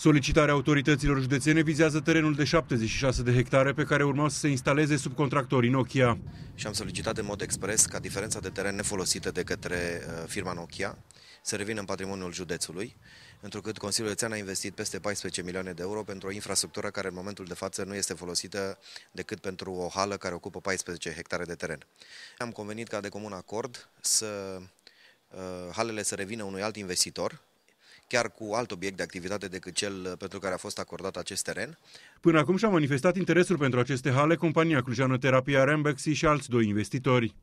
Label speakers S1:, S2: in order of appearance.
S1: Solicitarea autorităților județene vizează terenul de 76 de hectare pe care urmau să se instaleze subcontractorii Nokia.
S2: Și am solicitat în mod expres ca diferența de teren nefolosită de către uh, firma Nokia să revină în patrimoniul județului, întrucât Consiliul Județean a investit peste 14 milioane de euro pentru o infrastructură care în momentul de față nu este folosită decât pentru o hală care ocupă 14 hectare de teren. Am convenit ca de comun acord să uh, halele să revină unui alt investitor, chiar cu alt obiect de activitate decât cel uh, pentru care a fost acordat acest teren.
S1: Până acum și-a manifestat interesul pentru aceste hale compania clujană Terapia Rembex și alți doi investitori.